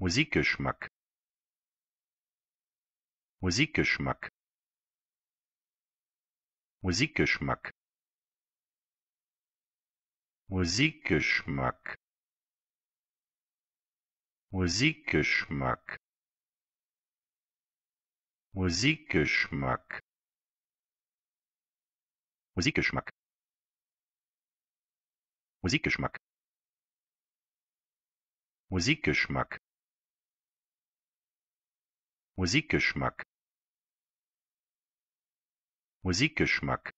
musikgeschmack musikgeschmack musikgeschmack musikgeschmack musikgeschmack musikgeschmack musikgeschmack musikgeschmack musikgeschmack musikgeschmack